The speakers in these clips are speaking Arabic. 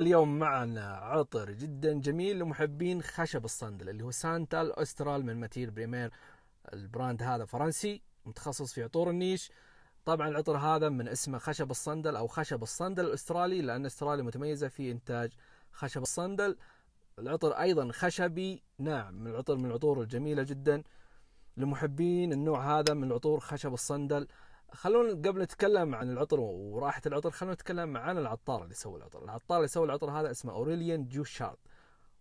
اليوم معنا عطر جدا جميل لمحبين خشب الصندل اللي هو سانتا الاسترال من ماتير بريمير البراند هذا فرنسي متخصص في عطور النيش طبعا العطر هذا من اسمه خشب الصندل او خشب الصندل الاسترالي لان استراليا متميزه في انتاج خشب الصندل العطر ايضا خشبي ناعم من العطر من العطور الجميله جدا لمحبين النوع هذا من العطور خشب الصندل خلونا قبل نتكلم عن العطر وراحة العطر خلونا نتكلم عن العطار اللي سوى العطر العطار اللي سوى العطر هذا اسمه أوريليان جوشارد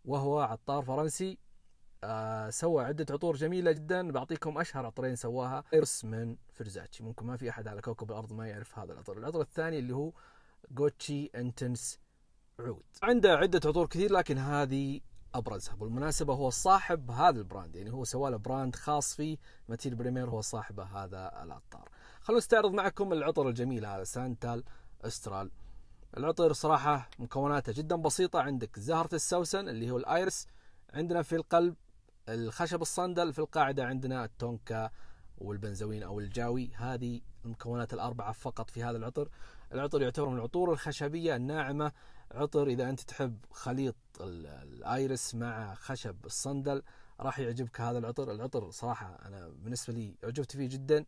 وهو عطار فرنسي آه سوى عدة عطور جميلة جدا بعطيكم أشهر عطرين سواها إرس من فرزاتشي ممكن ما في أحد على كوكب الأرض ما يعرف هذا العطر العطر الثاني اللي هو جوتشي انتنس عود عنده عدة عطور كثير لكن هذه ابرزها بالمناسبه هو صاحب هذا البراند يعني هو سوى له براند خاص فيه ماتيل بريمير هو صاحب هذا العطار خلونا نستعرض معكم العطر الجميل هذا سانتال استرال العطر صراحة مكوناته جدا بسيطة عندك زهرة السوسن اللي هو الايرس عندنا في القلب الخشب الصندل في القاعدة عندنا التونكا والبنزوين او الجاوي هذه المكونات الاربعة فقط في هذا العطر العطر يعتبر من العطور الخشبية الناعمة عطر اذا انت تحب خليط الايرس مع خشب الصندل راح يعجبك هذا العطر العطر صراحة انا بالنسبة لي عجبت فيه جدا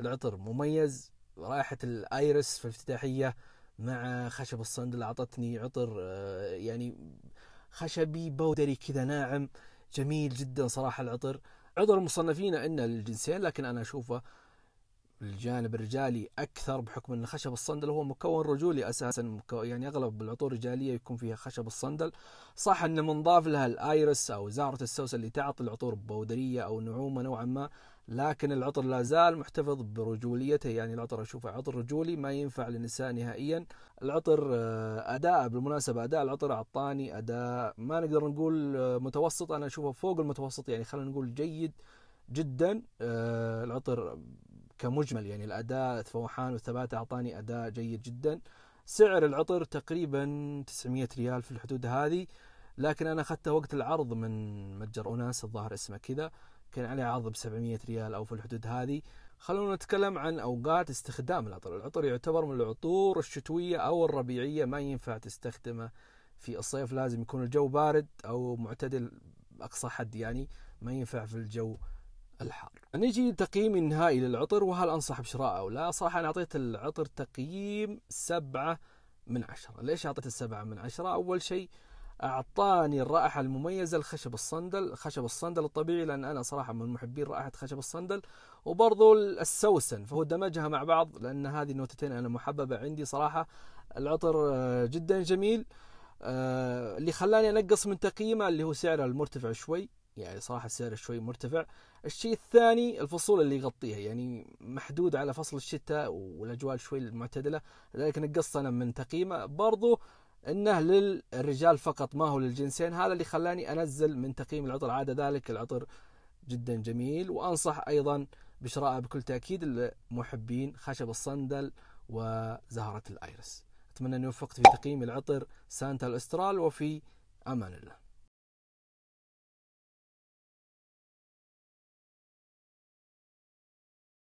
العطر مميز رائحة الآيرس في الافتتاحية مع خشب الصندل أعطتني عطر آه، يعني خشبي بودري كذا ناعم جميل جدا صراحة العطر عطر مصنفين ان الجنسين لكن انا اشوفه الجانب الرجالي اكثر بحكم ان خشب الصندل هو مكون رجولي اساسا يعني اغلب العطور الرجاليه يكون فيها خشب الصندل صح ان منضاف لها الايرس او زهره السوس اللي تعطي العطور بودريه او نعومه نوعا ما لكن العطر لا زال محتفظ برجوليته يعني العطر اشوفه عطر رجولي ما ينفع للنساء نهائيا العطر آه، اداء بالمناسبه اداء العطر اعطاني اداء ما نقدر نقول آه، متوسط انا اشوفه فوق المتوسط يعني خلينا نقول جيد جدا آه، العطر كمجمل يعني الاداء فوحان وثبات اعطاني اداء جيد جدا سعر العطر تقريبا 900 ريال في الحدود هذه لكن انا اخذته وقت العرض من متجر اوناس الظاهر اسمه كذا كان عليه عرض ب 700 ريال او في الحدود هذه خلونا نتكلم عن اوقات استخدام العطر العطر يعتبر من العطور الشتويه او الربيعيه ما ينفع تستخدمه في الصيف لازم يكون الجو بارد او معتدل باقصى حد يعني ما ينفع في الجو الحار نجي تقييم النهائي للعطر وهل أنصح بشرائه أو لا صراحة أنا أعطيت العطر تقييم سبعة من عشرة ليش أعطيت السبعة من عشرة أول شيء أعطاني الرائحة المميزة لخشب الصندل خشب الصندل الطبيعي لأن أنا صراحة من محبين رائحة خشب الصندل وبرضو السوسن فهو دمجها مع بعض لأن هذه النوتتين أنا محببة عندي صراحة العطر آه، جدا جميل آه، اللي خلاني أنقص من تقييمه اللي هو سعره المرتفع شوي يعني صراحة السعر شوي مرتفع الشيء الثاني الفصول اللي يغطيها يعني محدود على فصل الشتاء والأجواء شوي المعتدلة لذلك انا من تقييمه برضو انه للرجال فقط ما هو للجنسين هذا اللي خلاني انزل من تقييم العطر عاد ذلك العطر جدا جميل وانصح ايضا بشرائه بكل تاكيد لمحبين خشب الصندل وزهرة الايرس اتمنى اني وفقت في تقييم العطر سانتا الاسترال وفي امان الله